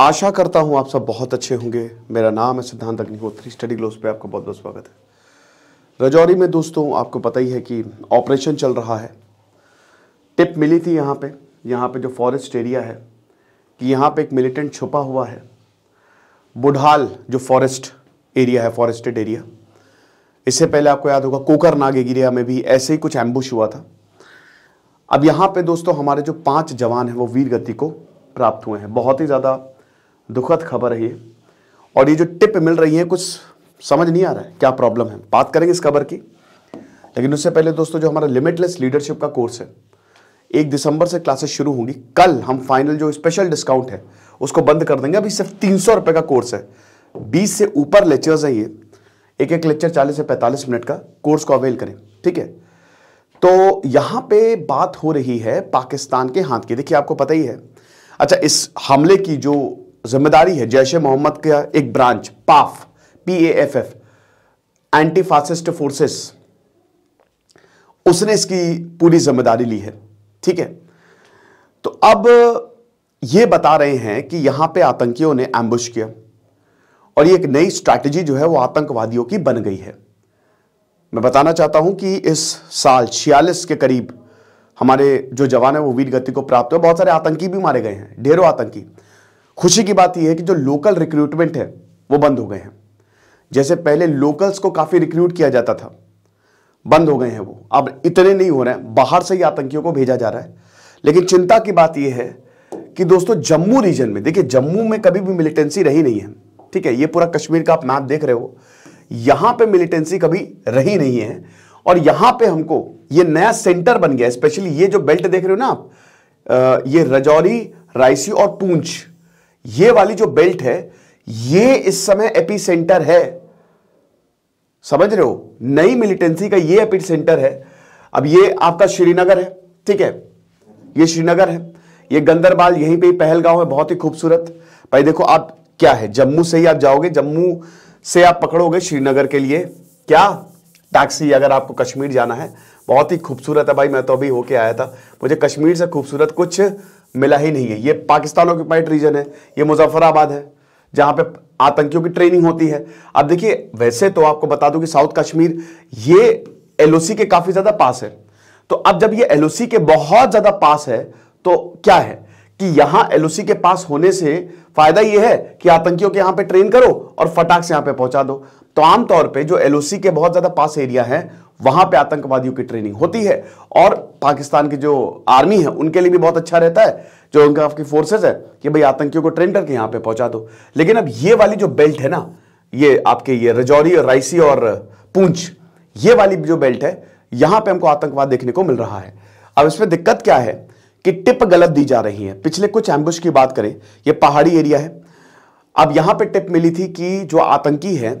आशा करता हूं आप सब बहुत अच्छे होंगे मेरा नाम है सिद्धांत अग्निहोत्री स्टडी ग्लोस पे आपका बहुत बहुत स्वागत है रजौरी में दोस्तों आपको पता ही है कि ऑपरेशन चल रहा है टिप मिली थी यहाँ पे यहाँ पे जो फॉरेस्ट एरिया है कि यहाँ पे एक मिलिटेंट छुपा हुआ है बुढ़ाल जो फॉरेस्ट एरिया है फॉरेस्टेड एरिया इससे पहले आपको याद होगा कोकर नाग में भी ऐसे ही कुछ एम्बुश हुआ था अब यहाँ पे दोस्तों हमारे जो पांच जवान हैं वो वीर गति को प्राप्त हुए हैं बहुत ही ज़्यादा दुखद खबर है ये और ये जो टिप मिल रही है कुछ समझ नहीं आ रहा है क्या प्रॉब्लम है बात करेंगे इस खबर की लेकिन उससे पहले दोस्तों जो हमारा लिमिटलेस लीडरशिप का कोर्स है एक दिसंबर से क्लासेस शुरू होंगी कल हम फाइनल जो स्पेशल डिस्काउंट है उसको बंद कर देंगे अभी सिर्फ तीन सौ रुपए का कोर्स है बीस से ऊपर लेक्चर्स है ये एक एक लेक्चर चालीस से पैंतालीस मिनट का कोर्स को अवेल करें ठीक है तो यहां पे बात हो रही है पाकिस्तान के हाथ की देखिए आपको पता ही है अच्छा इस हमले की जो जिम्मेदारी है जैश ए मोहम्मद का एक branch PAFF P A F F anti fascist forces उसने इसकी पूरी जिम्मेदारी ली है ठीक है तो अब ये बता रहे हैं कि यहां पे आतंकियों ने एम्बुश किया और ये एक नई स्ट्रैटेजी जो है वो आतंकवादियों की बन गई है मैं बताना चाहता हूं कि इस साल छियालीस के करीब हमारे जो जवान है वो वीर गति को प्राप्त हुए बहुत सारे आतंकी भी मारे गए हैं ढेरों आतंकी खुशी की बात यह है कि जो लोकल रिक्रूटमेंट है वो बंद हो गए हैं जैसे पहले लोकल्स को काफ़ी रिक्रूट किया जाता था बंद हो गए हैं वो अब इतने नहीं हो रहे हैं बाहर से ही आतंकियों को भेजा जा रहा है लेकिन चिंता की बात यह है कि दोस्तों जम्मू रीजन में देखिए जम्मू में कभी भी मिलिटेंसी रही नहीं है ठीक है ये पूरा कश्मीर का आप मैप देख रहे हो यहां पे मिलिटेंसी कभी रही नहीं है और यहां पे हमको ये नया सेंटर बन गया स्पेशली ये जो बेल्ट देख रहे हो ना आप ये रजौरी रायसी और पूंछ ये वाली जो बेल्ट है ये इस समय एपिसेंटर है समझ रहे हो नई मिलिटेंसी का ये एपिसेंटर है अब ये आपका श्रीनगर है ठीक है ये श्रीनगर है ये गंदरबाल यहीं पे ही पहलगांव है बहुत ही खूबसूरत भाई देखो आप क्या है जम्मू से ही आप जाओगे जम्मू से आप पकड़ोगे श्रीनगर के लिए क्या टैक्सी अगर आपको कश्मीर जाना है बहुत ही खूबसूरत है भाई मैं तो अभी होके आया था मुझे कश्मीर से खूबसूरत कुछ मिला ही नहीं है ये पाकिस्तान ऑक्यूपाइड रीजन है ये मुजफ्फराबाद है जहां पे आतंकियों की ट्रेनिंग होती है अब देखिए वैसे तो आपको बता दूं कि साउथ कश्मीर ये एलओसी के काफी ज्यादा पास है तो अब जब ये एलओसी के बहुत ज्यादा पास है तो क्या है कि यहां एलओसी के पास होने से फायदा यह है कि आतंकियों के यहां पे ट्रेन करो और फटाक से यहां पे पहुंचा दो तो आमतौर पे जो एलओसी के बहुत ज्यादा पास एरिया है वहां पे आतंकवादियों की ट्रेनिंग होती है और पाकिस्तान की जो आर्मी है उनके लिए भी बहुत अच्छा रहता है जो उनका आपकी फोर्सेस है कि भाई आतंकियों को ट्रेन करके यहां पे पहुंचा दो लेकिन अब ये वाली जो बेल्ट है ना ये आपके ये रजौरी और राइसी और पूंछ ये वाली जो बेल्ट है यहां पे हमको आतंकवाद देखने को मिल रहा है अब इसमें दिक्कत क्या है कि टिप गलत दी जा रही है पिछले कुछ एम्बुश की बात करें ये पहाड़ी एरिया है अब यहां पे टिप मिली थी कि जो आतंकी है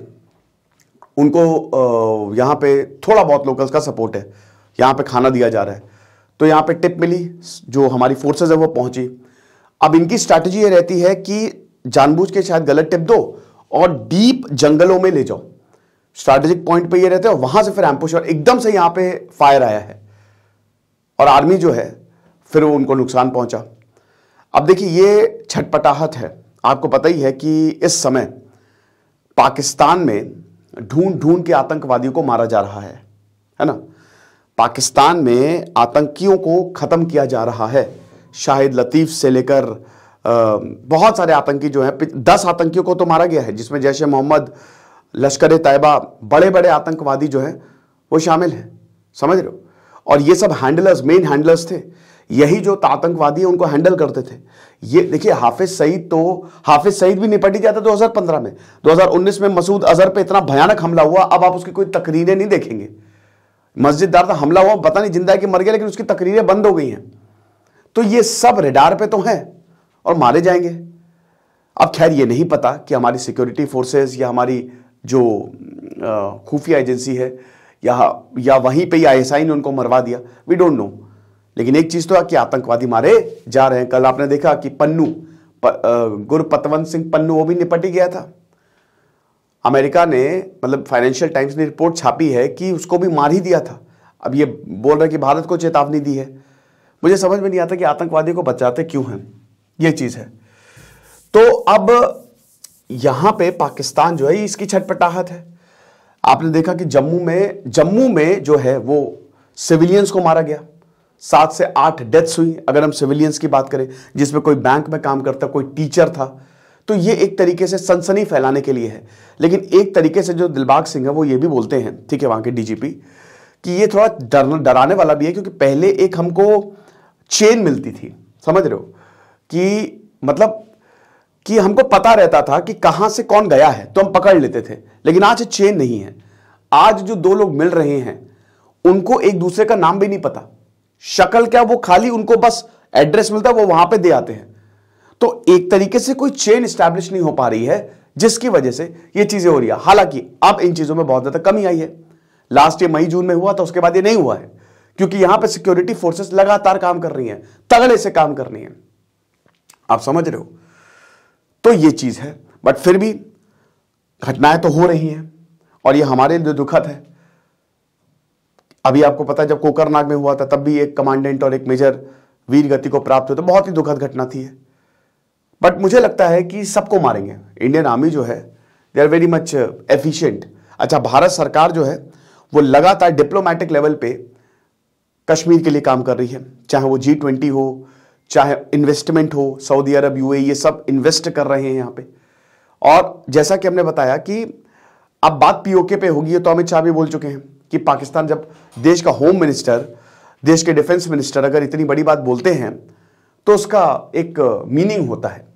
उनको यहाँ पे थोड़ा बहुत लोकल्स का सपोर्ट है यहाँ पे खाना दिया जा रहा है तो यहाँ पे टिप मिली जो हमारी फोर्सेज है वो पहुँची अब इनकी स्ट्रैटेजी ये रहती है कि जानबूझ के शायद गलत टिप दो और डीप जंगलों में ले जाओ स्ट्रैटेजिक पॉइंट पे ये रहते हैं वहां से फिर एम्पोश और एकदम से यहाँ पे फायर आया है और आर्मी जो है फिर वो उनको नुकसान पहुंचा अब देखिए ये छटपटाहट है आपको पता ही है कि इस समय पाकिस्तान में ढूंढ ढूंढ के आतंकवादियों को मारा जा रहा है है ना पाकिस्तान में आतंकियों को ख़त्म किया जा रहा है शाहिद लतीफ़ से लेकर बहुत सारे आतंकी जो हैं दस आतंकियों को तो मारा गया है जिसमें जैश मोहम्मद लश्कर तैयबा बड़े बड़े आतंकवादी जो हैं वो शामिल हैं समझ रहे हो और ये सब हैंडलर्स मेन हैंडलर्स थे यही जो आतंकवादी है उनको हैंडल करते थे ये देखिए हाफिज सईद तो हाफिज सईद भी निपट ही जाता 2015 में 2019 में मसूद अजहर पे इतना भयानक हमला हुआ अब आप उसकी कोई तकरीरें नहीं देखेंगे मस्जिददार था तो हमला हुआ पता नहीं जिंदा की कि मर गया लेकिन उसकी तकरीरें बंद हो गई हैं तो ये सब रेडार पे तो हैं और मारे जाएंगे अब खैर ये नहीं पता कि हमारी सिक्योरिटी फोर्सेस या हमारी जो खुफिया एजेंसी है या या वहीं पे ही आईएसआई ने उनको मरवा दिया वी डोंट नो लेकिन एक चीज तो है कि आतंकवादी मारे जा रहे हैं कल आपने देखा कि पन्नू प, गुरु पतवंत सिंह पन्नू वो भी निपट ही गया था अमेरिका ने मतलब फाइनेंशियल टाइम्स ने रिपोर्ट छापी है कि उसको भी मार ही दिया था अब ये बोल रहे कि भारत को चेतावनी दी है मुझे समझ में नहीं आता कि आतंकवादी को बचाते क्यों हैं ये चीज़ है तो अब यहां पे पाकिस्तान जो है इसकी छटपटाहट है आपने देखा कि जम्मू में जम्मू में जो है वो सिविलियंस को मारा गया सात से आठ डेथ्स हुई अगर हम सिविलियंस की बात करें जिसमें कोई बैंक में काम करता कोई टीचर था तो ये एक तरीके से सनसनी फैलाने के लिए है लेकिन एक तरीके से जो दिलबाग सिंह है वो ये भी बोलते हैं ठीक है वहाँ के डीजीपी कि ये थोड़ा डर डराने वाला भी है क्योंकि पहले एक हमको चेन मिलती थी समझ रहे हो कि मतलब कि हमको पता रहता था कि कहाँ से कौन गया है तो हम पकड़ लेते थे लेकिन आज चेन नहीं है आज जो दो लोग मिल रहे हैं उनको एक दूसरे का नाम भी नहीं पता शकल क्या वो खाली उनको बस एड्रेस मिलता है वो वहां पे दे आते हैं तो एक तरीके से कोई चेन स्टैब्लिश नहीं हो पा रही है जिसकी वजह से ये चीजें हो रही है हालांकि अब इन चीजों में बहुत ज्यादा कमी आई है लास्ट ईयर मई जून में हुआ था उसके बाद ये नहीं हुआ है क्योंकि यहां पर सिक्योरिटी फोर्सेस लगातार काम कर रही है तगड़े से काम कर रही है आप समझ रहे हो तो ये चीज है बट फिर भी घटनाएं तो हो रही हैं और ये हमारे लिए दुखद है अभी आपको पता है जब कोकरनाग में हुआ था तब भी एक कमांडेंट और एक मेजर वीर गति को प्राप्त हुए तो बहुत ही दुखद घटना थी बट मुझे लगता है कि सबको मारेंगे इंडियन आर्मी जो है they are very much efficient अच्छा भारत सरकार जो है वो लगातार डिप्लोमेटिक लेवल पे कश्मीर के लिए काम कर रही है चाहे वो जी ट्वेंटी हो चाहे इन्वेस्टमेंट हो सऊदी अरब यू ये सब इन्वेस्ट कर रहे हैं यहाँ पे और जैसा कि हमने बताया कि अब बात पीओके पे होगी तो अमित शाह भी बोल चुके हैं कि पाकिस्तान जब देश का होम मिनिस्टर देश के डिफेंस मिनिस्टर अगर इतनी बड़ी बात बोलते हैं तो उसका एक मीनिंग होता है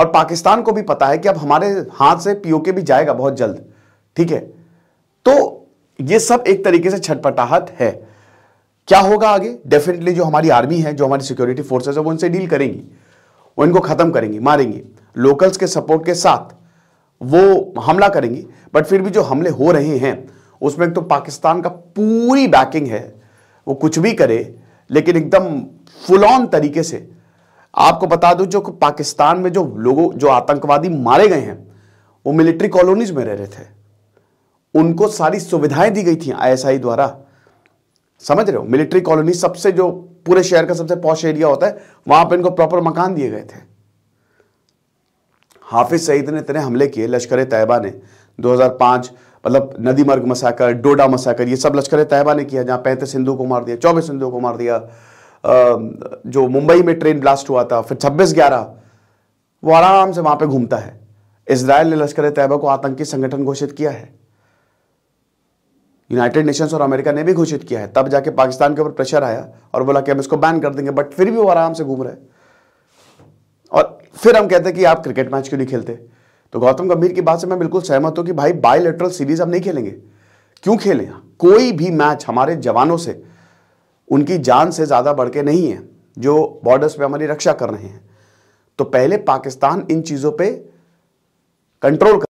और पाकिस्तान को भी पता है कि अब हमारे हाथ से पीओके भी जाएगा बहुत जल्द ठीक है तो ये सब एक तरीके से छटपटाहट है क्या होगा आगे डेफिनेटली जो हमारी आर्मी है जो हमारी सिक्योरिटी फोर्सेस है वो उनसे डील करेंगी वो इनको खत्म करेंगी मारेंगी लोकल्स के सपोर्ट के साथ वो हमला करेंगी बट फिर भी जो हमले हो रहे हैं उसमें तो पाकिस्तान का पूरी बैकिंग है वो कुछ भी करे लेकिन एकदम फुल ऑन तरीके से आपको बता दूं जो पाकिस्तान में जो लोगों जो आतंकवादी मारे गए हैं वो मिलिट्री कॉलोनीज में रह रहे थे उनको सारी सुविधाएं दी गई थी आईएसआई द्वारा समझ रहे हो मिलिट्री कॉलोनी सबसे जो पूरे शहर का सबसे पॉश एरिया होता है वहां पर इनको प्रॉपर मकान दिए गए थे हाफिज सईद ने इतने हमले किए लश्कर तैयबा ने दो मतलब नदी मार्ग मसाकर डोडा मसाकर ये सब लश्कर तैयबा ने किया जहाँ पैंतीस हिंदुओं को मार दिया चौबीस हिंदुओं को मार दिया जो मुंबई में ट्रेन ब्लास्ट हुआ था फिर छब्बीस ग्यारह वो आराम से वहाँ पर घूमता है इसराइल ने लश्कर तैयबा को आतंकी संगठन घोषित किया है यूनाइटेड नेशंस और अमेरिका ने भी घोषित किया है तब जाके पाकिस्तान के ऊपर प्रेशर आया और बोला कि हम इसको बैन कर देंगे बट फिर भी वो आराम से घूम रहे और फिर हम कहते हैं कि आप क्रिकेट मैच क्यों नहीं खेलते तो गौतम गंभीर की बात से मैं बिल्कुल सहमत हूं कि भाई बायोलेट्रल सीरीज अब नहीं खेलेंगे क्यों खेलें कोई भी मैच हमारे जवानों से उनकी जान से ज़्यादा बढ़ के नहीं है जो बॉर्डर्स पे हमारी रक्षा कर रहे हैं तो पहले पाकिस्तान इन चीज़ों पे कंट्रोल कर